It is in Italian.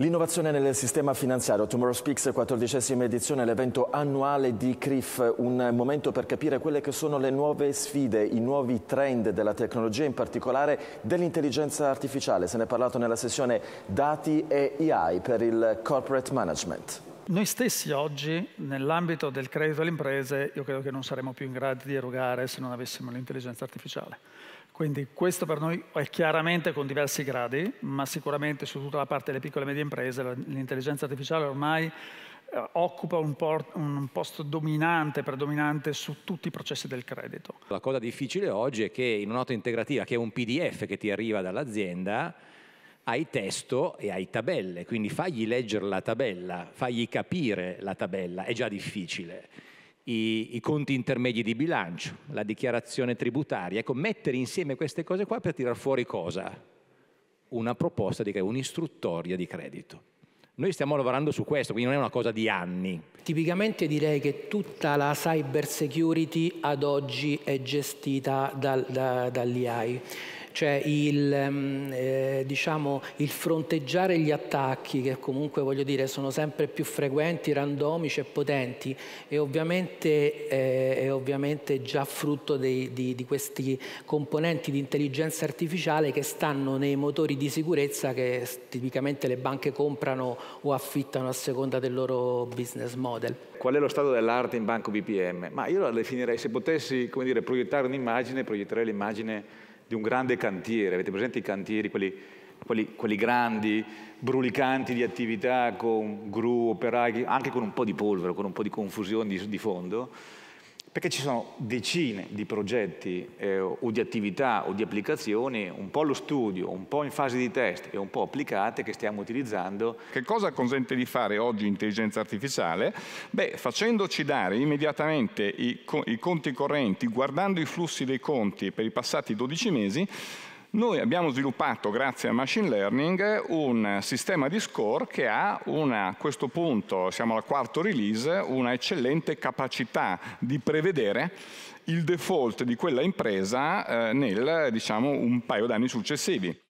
L'innovazione nel sistema finanziario, Tomorrow Speaks, 14 edizione, l'evento annuale di CRIF, un momento per capire quelle che sono le nuove sfide, i nuovi trend della tecnologia, in particolare dell'intelligenza artificiale. Se ne è parlato nella sessione Dati e AI per il Corporate Management. Noi stessi oggi, nell'ambito del credito alle imprese, io credo che non saremmo più in grado di erogare se non avessimo l'intelligenza artificiale. Quindi questo per noi è chiaramente con diversi gradi, ma sicuramente su tutta la parte delle piccole e medie imprese l'intelligenza artificiale ormai eh, occupa un, un, posto dominante, predominante su tutti i processi del credito. La cosa difficile oggi è che in una nota integrativa, che è un PDF che ti arriva dall'azienda, hai testo e hai tabelle, quindi fagli leggere la tabella, fagli capire la tabella, è già difficile i, i, conti intermedi di bilancio, la dichiarazione tributaria. Ecco, mettere insieme queste cose qua per tirar fuori cosa? Una proposta di credito, un'istruttoria di credito. Noi stiamo lavorando su questo, quindi non è una cosa di anni. Tipicamente direi che tutta la cyber security ad oggi è gestita dal, da, dall'IAI cioè il, ehm, eh, diciamo, il fronteggiare gli attacchi che comunque voglio dire sono sempre più frequenti, randomici e potenti e ovviamente, eh, è ovviamente già frutto dei, di, di questi componenti di intelligenza artificiale che stanno nei motori di sicurezza che tipicamente le banche comprano o affittano a seconda del loro business model. Qual è lo stato dell'arte in Banco BPM? Ma io la definirei, se potessi dire, proiettare un'immagine, proietterei l'immagine di un grande cantiere. Avete presente i cantieri, quelli, quelli, quelli grandi, brulicanti di attività con gru, operai, anche con un po' di polvere, con un po' di confusione di, di fondo? perché ci sono decine di progetti eh, o di attività o di applicazioni, un po' allo studio, un po' in fase di test e un po' applicate che stiamo utilizzando. Che cosa consente di fare oggi intelligenza artificiale? Beh, facendoci dare immediatamente i, co i conti correnti, guardando i flussi dei conti per i passati 12 mesi, noi abbiamo sviluppato, grazie al machine learning, un sistema di score che ha una, a questo punto, siamo al quarto release, una eccellente capacità di prevedere il default di quella impresa eh, nel, diciamo, un paio d'anni successivi.